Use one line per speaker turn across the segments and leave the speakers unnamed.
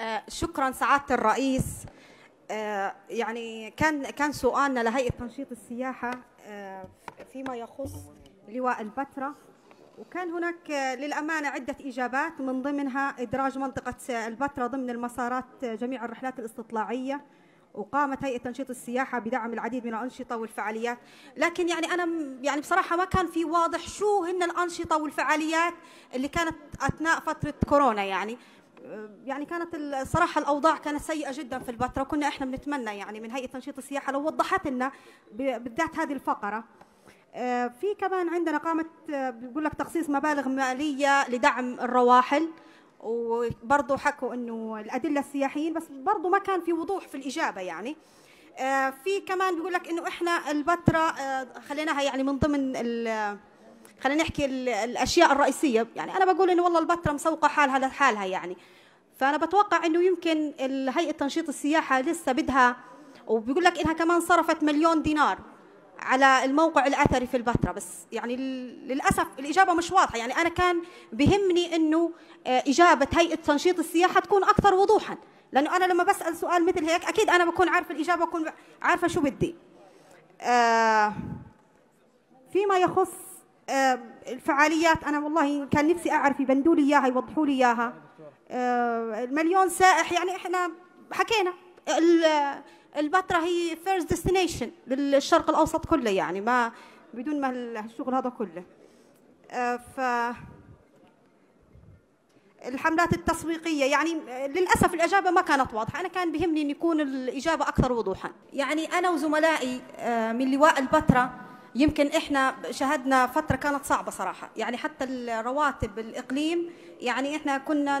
آه، شكرا سعاده الرئيس آه، يعني كان كان سؤالنا لهيئه تنشيط السياحه آه، فيما يخص لواء البتراء وكان هناك للأمانة عدة إجابات من ضمنها إدراج منطقة البتراء ضمن المسارات جميع الرحلات الاستطلاعية وقامت هيئة تنشيط السياحة بدعم العديد من الأنشطة والفعاليات لكن يعني أنا يعني بصراحة ما كان في واضح شو هن الأنشطة والفعاليات اللي كانت أثناء فترة كورونا يعني يعني كانت الصراحة الأوضاع كانت سيئة جدا في البتراء وكنا إحنا بنتمنى يعني من هيئة تنشيط السياحة لو وضحت لنا بالذات هذه الفقرة آه، في كمان عندنا قامت آه، بيقول لك تخصيص مبالغ مالية لدعم الرواحل وبرضه حكوا انه الادله السياحيين بس برضه ما كان في وضوح في الاجابه يعني آه، في كمان بيقول لك انه احنا البتراء خليناها يعني من ضمن خلينا نحكي الاشياء الرئيسيه يعني انا بقول انه والله البتراء مسوقه حالها لحالها يعني فانا بتوقع انه يمكن هيئه تنشيط السياحه لسه بدها وبيقول لك انها كمان صرفت مليون دينار على الموقع الاثري في البتراء بس يعني للاسف الاجابه مش واضحه يعني انا كان بهمني انه آه، اجابه هيئه تنشيط السياحه تكون اكثر وضوحا لانه انا لما بسال سؤال مثل هيك اكيد انا بكون عارفه الاجابه بكون عارفه شو بدي آه، فيما يخص الفعاليات انا والله كان نفسي اعرف يبندوا لي اياها يوضحوا لي اياها المليون سائح يعني احنا حكينا البتراء هي فيرست ديستنيشن للشرق الاوسط كله يعني ما بدون ما الشغل هذا كله آه، ف الحملات التسويقيه يعني للاسف الاجابه ما كانت واضحه انا كان بهمني ان يكون الاجابه اكثر وضوحا يعني انا وزملائي آه، من لواء البتراء يمكن احنا شهدنا فتره كانت صعبه صراحه يعني حتى الرواتب الاقليم يعني احنا كنا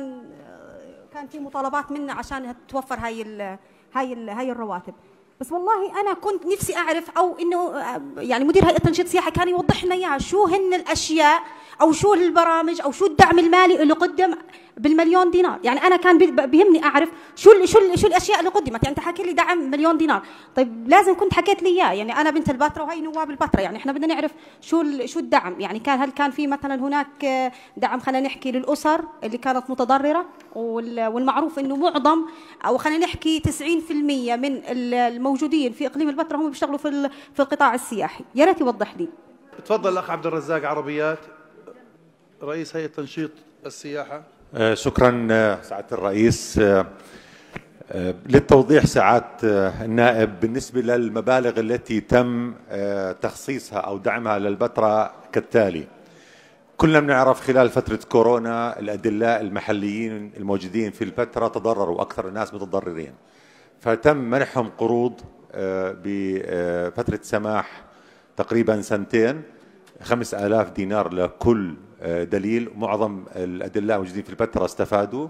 كان في مطالبات منا عشان توفر هاي الـ هاي الـ هاي الرواتب بس والله انا كنت نفسي اعرف او انه يعني مدير هيئه تنشيط سياحه كان يوضح لنا اياها شو هن الاشياء او شو البرامج او شو الدعم المالي اللي قدم بالمليون دينار يعني انا كان بيهمني اعرف شو الـ شو الـ شو الاشياء اللي قدمت يعني انت حاكي لي دعم مليون دينار طيب لازم كنت حكيت لي اياه يعني انا بنت الباترا وهي نواب الباترا يعني احنا بدنا نعرف شو شو الدعم يعني كان هل كان في مثلا هناك دعم خلينا نحكي للاسر اللي كانت متضرره والمعروف انه معظم او خلينا نحكي 90% من الموجودين في اقليم الباتره هم بيشتغلوا في في القطاع السياحي يا ريت يوضح لي
تفضل الاخ عبد الرزاق عربيات رئيس هيئة تنشيط السياحة آه، شكرا آه، سعادة الرئيس آه، للتوضيح سعادة النائب بالنسبة للمبالغ التي تم تخصيصها أو دعمها للبتراء كالتالي كلنا بنعرف خلال فترة كورونا الأدلاء المحليين الموجودين في البتراء تضرروا أكثر الناس متضررين فتم منحهم قروض بفترة سماح تقريبا سنتين خمس آلاف دينار لكل آه، دليل معظم الأدلاء الموجودين في البتراء استفادوا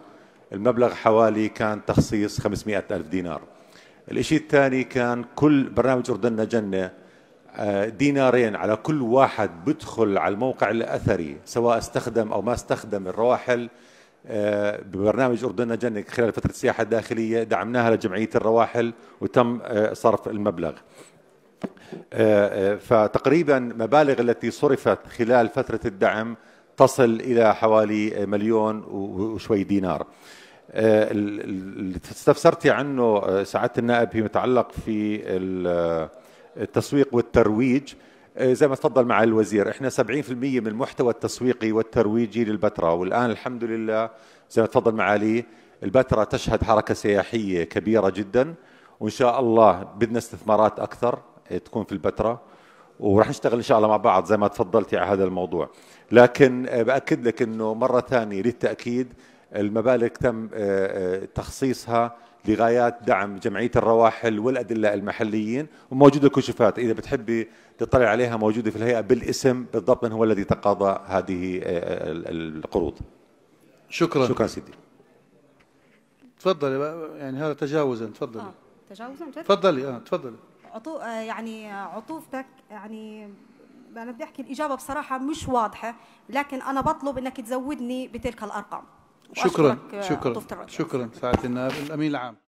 المبلغ حوالي كان تخصيص 500 ألف دينار الشيء الثاني كان كل برنامج أردننا جنة آه، دينارين على كل واحد بدخل على الموقع الأثري سواء استخدم أو ما استخدم الرواحل آه، ببرنامج أردننا جنة خلال فترة السياحة الداخلية دعمناها لجمعية الرواحل وتم صرف المبلغ فتقريبا مبالغ التي صرفت خلال فترة الدعم تصل إلى حوالي مليون وشوي دينار آه، اللي استفسرتي عنه آه، سعادة النائب فيما يتعلق في آه، التسويق والترويج زي ما تفضل مع الوزير احنا 70% من المحتوى التسويقي والترويجي للبتراء والان الحمد لله زي ما تفضل معالي البتراء تشهد حركه سياحيه كبيره جدا وان شاء الله بدنا استثمارات اكثر تكون في البتراء وراح نشتغل ان شاء الله مع بعض زي ما تفضلتي على هذا الموضوع لكن آه، باكد لك انه مره ثانيه للتاكيد المبالغ تم آه، آه، تخصيصها لغايات دعم جمعيه الرواحل والادلاء المحليين وموجوده كشوفات اذا بتحبي تطلع عليها موجوده في الهيئه بالاسم بالضبط من هو الذي تقاضى هذه القروض شكرا شكرا سيدي تفضلي يعني هذا تجاوزا تفضلي آه. تجاوزا تفضلي اه تفضلي
عطو يعني عطوفتك يعني انا بدي احكي الاجابه بصراحه مش واضحه لكن انا بطلب انك تزودني بتلك الارقام
شكرا شكرا شكرا سعاده النائب الامين العام